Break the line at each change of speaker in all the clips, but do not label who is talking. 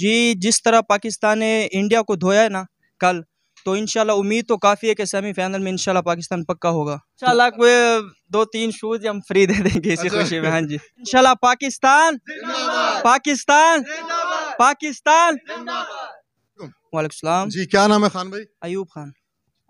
जी जिस तरह पाकिस्तान ने इंडिया को धोया है ना कल तो इनशाला उम्मीद तो काफ़ी है कि सेमीफाइनल में इनशाला पाकिस्तान पक्का होगा इंशाल्लाह कोई दो तीन शूज हम फ्री दे देंगे इसी अच्छा। खुशी में हाँ जी इनशाला पाकिस्तान पाकिस्तान पाकिस्तान वालेकाम जी क्या नाम है खान भाई अयूब खान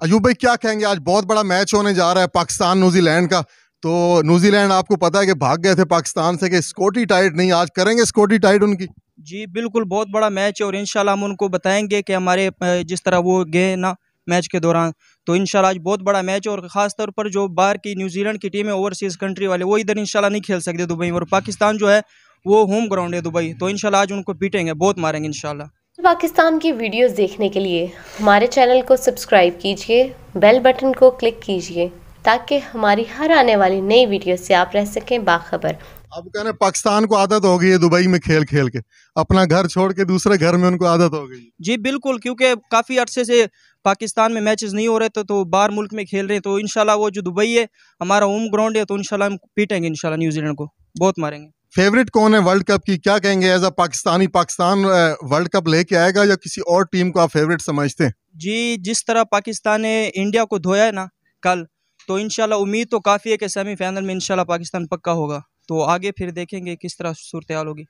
अयूब भाई क्या कहेंगे आज बहुत बड़ा मैच होने जा रहा है पाकिस्तान न्यूजीलैंड का तो न्यूजीलैंड आपको पता है कि भाग गए थे पाकिस्तान से कि स्कोटी टाइट नहीं आज करेंगे स्कोटी टाइट उनकी
जी बिल्कुल बहुत बड़ा मैच है और इन हम उनको बताएंगे कि हमारे जिस तरह वो गए ना मैच के दौरान तो इन आज बहुत बड़ा मैच है और ख़ास तौर पर जो बाहर की न्यूजीलैंड की टीम है ओवरसीज़ कंट्री वाले वो इधर इंशाल्लाह नहीं खेल सकते दुबई और पाकिस्तान जो है वो होम ग्राउंड है दुबई तो इनशाला आज उनको पीटेंगे बहुत मारेंगे इनशाला पाकिस्तान की वीडियोस देखने के लिए हमारे चैनल को सब्सक्राइब कीजिए बेल बटन को क्लिक कीजिए ताकि हमारी हर आने वाली नई वीडियो से आप रह सकें बाखबर
अब कहने पाकिस्तान को आदत हो गई है दुबई में खेल खेल के अपना घर छोड़ के दूसरे घर में उनको आदत हो गई
जी बिल्कुल क्योंकि काफ़ी अरसे से पाकिस्तान में मैचेस नहीं हो रहे थे तो, तो बाहर मुल्क में खेल रहे हैं तो इनशाला वो जो दुबई है हमारा होम ग्राउंड है तो इनशाला हम पीटेंगे इनशाला न्यूजीलैंड को बहुत मारेंगे
फेवरेट कौन है वर्ल्ड कप की क्या कहेंगे as a Pakistani Pakistan world cup लेके आएगा या किसी और टीम को आप फेवरेट समझते हैं
जी जिस तरह पाकिस्तान ने इंडिया को धोया है ना कल तो इनशाला उम्मीद तो काफ़ी है कि सेमीफाइनल में इनशाला पाकिस्तान पक्का होगा तो आगे फिर देखेंगे किस तरह सूरत हाल होगी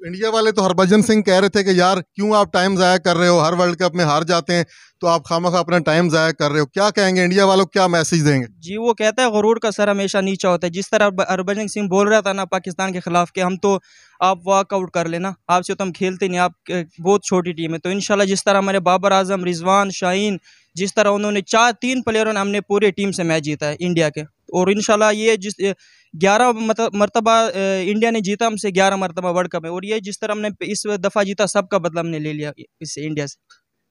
तो
इंडिया वाले तो हरभजन सिंह कह रहे थे कि यार क्यों आप टाइम ज़ाया कर रहे हो हर वर्ल्ड कप में हार जाते हैं तो आप खामा खा अपना टाइम ज़ाया कर रहे हो क्या कहेंगे इंडिया वालों क्या मैसेज देंगे
जी वो कहता है गरूर का सर हमेशा नीचा होता है जिस तरह हरभजन सिंह बोल रहा था ना पाकिस्तान के खिलाफ के हम तो आप वॉकआउट कर लेना आपसे तो हम खेलते नहीं आप बहुत छोटी टीम है तो इन जिस तरह हमारे बाबर आजम रिजवान शाहीन जिस तरह उन्होंने चार तीन प्लेयरों ने हमने पूरे टीम से मैच जीता है इंडिया के और इन ये जिस ग्यारह मरतबा इंडिया ने जीता हमसे ग्यारह मरतबा वर्ल्ड कप में और ये जिस तरह हमने इस दफ़ा जीता सबका बदला हमने ले लिया इस इंडिया से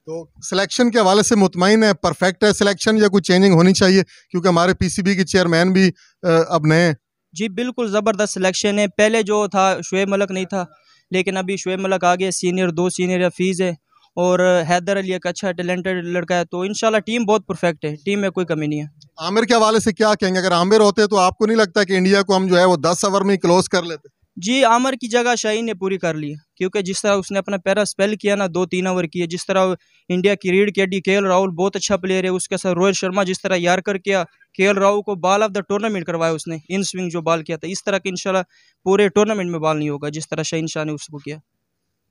तो
सिलेक्शन के हवाले से मुतमिन है परफेक्ट है सिलेक्शन या कुछ चेंजिंग होनी चाहिए क्योंकि हमारे पीसीबी के चेयरमैन भी अब नए हैं
जी बिल्कुल ज़बरदस्त सिलेक्शन है पहले जो था शुएब मलक नहीं था लेकिन अभी शुएब मलक आ गए सीनियर दो सीनियर हफीज़ है और हैदर अली एक अच्छा टैलेंटेड लड़का है तो इन टीम बहुत परफेक्ट है टीम में कोई कमी नहीं है आमिर के हवाले से क्या कहेंगे अगर आमिर होते तो आपको नहीं लगता कि इंडिया को हम जो है वो दस ओवर में क्लोज कर लेते जी आमर की जगह शाहीन ने पूरी कर ली क्योंकि जिस तरह उसने अपना पैरा स्पेल किया ना दो तीन ओवर किए जिस तरह इंडिया की रीड किया डी के राहुल बहुत अच्छा प्लेयर है उसके साथ रोहित शर्मा जिस तरह कर किया के राहुल को बॉल ऑफ द टूर्नामेंट करवाया उसने इन स्विंग जो बॉल किया था इस तरह की इनशाला पूरे टूर्नामेंट में बॉल नहीं होगा जिस तरह शाहीन शाह ने उसको किया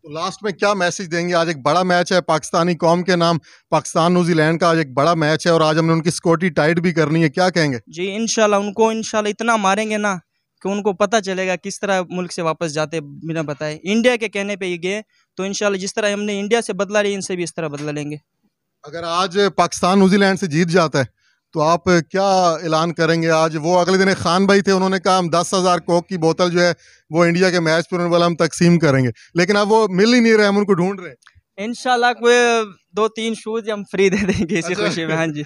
तो लास्ट में क्या मैसेज देंगे आज एक बड़ा मैच है पाकिस्तानी कौम के नाम पाकिस्तान न्यूजीलैंड का आज एक बड़ा मैच है और आज हमने उनकी सिक्योरिटी टाइट भी करनी है क्या कहेंगे
जी इनशाला उनको इनशाला इतना मारेंगे ना कि उनको पता चलेगा किस तरह मुल्क से वापस जाते बिना बताए इंडिया के कहने पर ये गए तो इनशाला जिस तरह हमने इंडिया से बदला लिया इनसे भी इस तरह बदला लेंगे
अगर आज पाकिस्तान न्यूजीलैंड से जीत जाता है तो आप क्या ऐलान करेंगे आज वो अगले दिन खान भाई थे उन्होंने कहा हम दस हज़ार कोक की बोतल जो है वो इंडिया के मैच पर वाला हम तकसीम करेंगे लेकिन अब वो मिल ही नहीं रहे हम उनको ढूंढ
रहे हैं इनशाला कोई दो तीन शूज हम फ्री दे देंगे इसी अच्छा। खुशी में हाँ जी